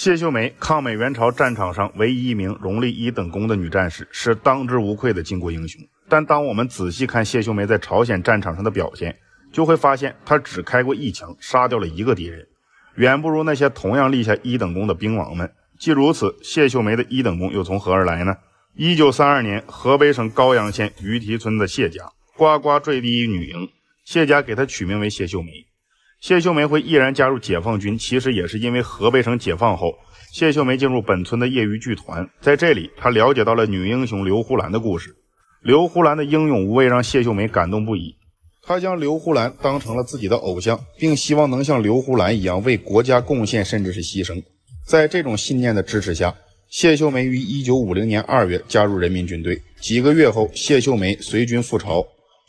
谢秀梅，抗美援朝战场上唯一一名荣立一等功的女战士，是当之无愧的巾帼英雄。但当我们仔细看谢秀梅在朝鲜战场上的表现，就会发现她只开过一枪，杀掉了一个敌人，远不如那些同样立下一等功的兵王们。既如此，谢秀梅的一等功又从何而来呢？一九三二年，河北省高阳县于堤村的谢家呱呱坠地一女婴，谢家给她取名为谢秀梅。谢秀梅会毅然加入解放军，其实也是因为河北省解放后，谢秀梅进入本村的业余剧团，在这里，她了解到了女英雄刘胡兰的故事。刘胡兰的英勇无畏让谢秀梅感动不已，她将刘胡兰当成了自己的偶像，并希望能像刘胡兰一样为国家贡献，甚至是牺牲。在这种信念的支持下，谢秀梅于1950年2月加入人民军队。几个月后，谢秀梅随军赴朝，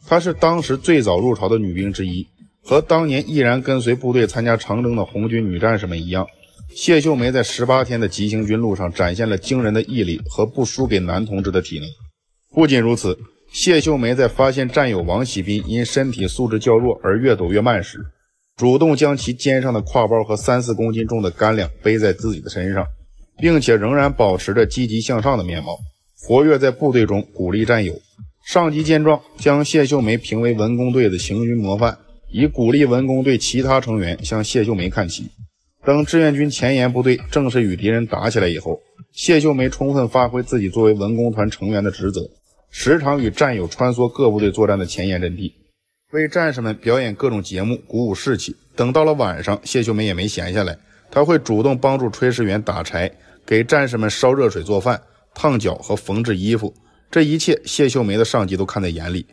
她是当时最早入朝的女兵之一。和当年毅然跟随部队参加长征的红军女战士们一样，谢秀梅在十八天的急行军路上展现了惊人的毅力和不输给男同志的体能。不仅如此，谢秀梅在发现战友王喜斌因身体素质较弱而越走越慢时，主动将其肩上的挎包和三四公斤重的干粮背在自己的身上，并且仍然保持着积极向上的面貌，活跃在部队中，鼓励战友。上级见状，将谢秀梅评为文工队的行军模范。以鼓励文工队其他成员向谢秀梅看齐。等志愿军前沿部队正式与敌人打起来以后，谢秀梅充分发挥自己作为文工团成员的职责，时常与战友穿梭各部队作战的前沿阵地，为战士们表演各种节目，鼓舞士气。等到了晚上，谢秀梅也没闲下来，她会主动帮助炊事员打柴，给战士们烧热水做饭、烫脚和缝制衣服。这一切，谢秀梅的上级都看在眼里。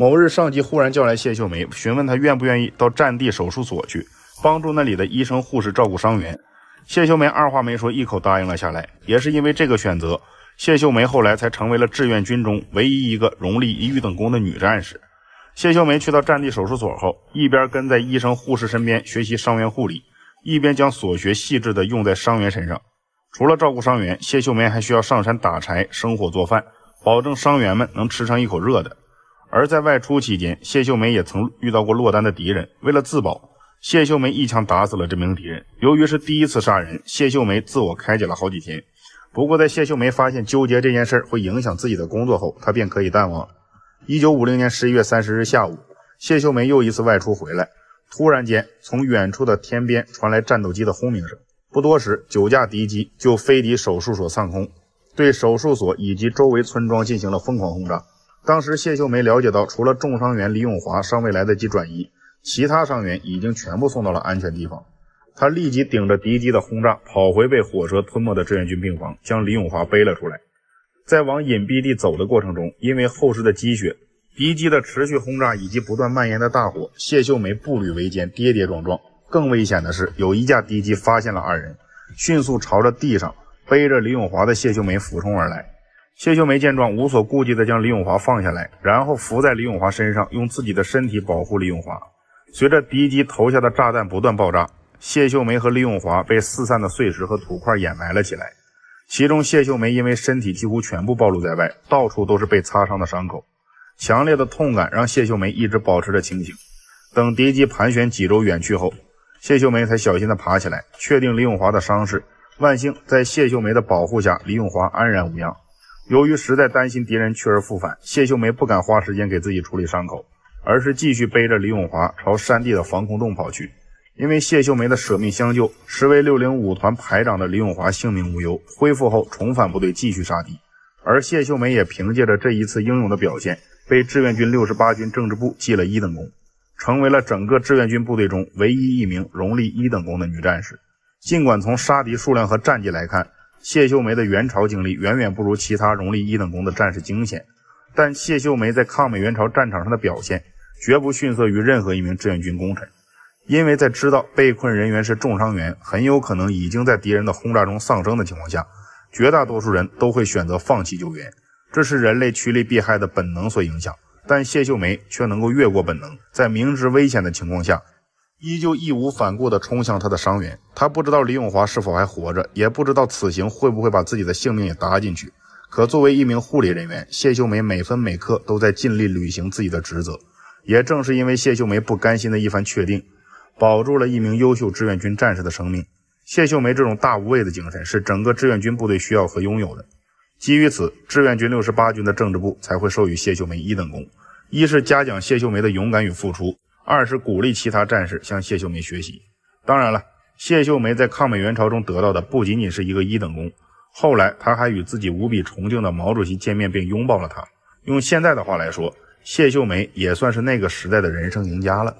某日，上级忽然叫来谢秀梅，询问她愿不愿意到战地手术所去帮助那里的医生护士照顾伤员。谢秀梅二话没说，一口答应了下来。也是因为这个选择，谢秀梅后来才成为了志愿军中唯一一个荣立一等功的女战士。谢秀梅去到战地手术所后，一边跟在医生护士身边学习伤员护理，一边将所学细致的用在伤员身上。除了照顾伤员，谢秀梅还需要上山打柴生火做饭，保证伤员们能吃上一口热的。而在外出期间，谢秀梅也曾遇到过落单的敌人。为了自保，谢秀梅一枪打死了这名敌人。由于是第一次杀人，谢秀梅自我开解了好几天。不过，在谢秀梅发现纠结这件事儿会影响自己的工作后，她便可以淡忘。一九五零年十一月三十日下午，谢秀梅又一次外出回来，突然间从远处的天边传来战斗机的轰鸣声。不多时，九架敌机就飞抵手术所上空，对手术所以及周围村庄进行了疯狂轰炸。当时，谢秀梅了解到，除了重伤员李永华尚未来得及转移，其他伤员已经全部送到了安全地方。她立即顶着敌机的轰炸，跑回被火车吞没的志愿军病房，将李永华背了出来。在往隐蔽地走的过程中，因为厚实的积雪、敌机的持续轰炸以及不断蔓延的大火，谢秀梅步履维艰，跌跌撞撞。更危险的是，有一架敌机发现了二人，迅速朝着地上背着李永华的谢秀梅俯冲而来。谢秀梅见状，无所顾忌地将李永华放下来，然后伏在李永华身上，用自己的身体保护李永华。随着敌机投下的炸弹不断爆炸，谢秀梅和李永华被四散的碎石和土块掩埋了起来。其中，谢秀梅因为身体几乎全部暴露在外，到处都是被擦伤的伤口，强烈的痛感让谢秀梅一直保持着清醒。等敌机盘旋几周远去后，谢秀梅才小心地爬起来，确定李永华的伤势。万幸，在谢秀梅的保护下，李永华安然无恙。由于实在担心敌人去而复返，谢秀梅不敢花时间给自己处理伤口，而是继续背着李永华朝山地的防空洞跑去。因为谢秀梅的舍命相救，实为六零五团排长的李永华性命无忧，恢复后重返部队继续杀敌。而谢秀梅也凭借着这一次英勇的表现，被志愿军六十八军政治部记了一等功，成为了整个志愿军部队中唯一一名荣立一等功的女战士。尽管从杀敌数量和战绩来看，谢秀梅的援朝经历远远不如其他荣立一等功的战士惊险，但谢秀梅在抗美援朝战场上的表现绝不逊色于任何一名志愿军功臣。因为在知道被困人员是重伤员，很有可能已经在敌人的轰炸中丧生的情况下，绝大多数人都会选择放弃救援，这是人类趋利避害的本能所影响。但谢秀梅却能够越过本能，在明知危险的情况下。依旧义无反顾地冲向他的伤员，他不知道李永华是否还活着，也不知道此行会不会把自己的性命也搭进去。可作为一名护理人员，谢秀梅每分每刻都在尽力履行自己的职责。也正是因为谢秀梅不甘心的一番确定，保住了一名优秀志愿军战士的生命。谢秀梅这种大无畏的精神是整个志愿军部队需要和拥有的。基于此，志愿军六十八军的政治部才会授予谢秀梅一等功，一是嘉奖谢秀梅的勇敢与付出。二是鼓励其他战士向谢秀梅学习。当然了，谢秀梅在抗美援朝中得到的不仅仅是一个一等功，后来她还与自己无比崇敬的毛主席见面并拥抱了他。用现在的话来说，谢秀梅也算是那个时代的人生赢家了。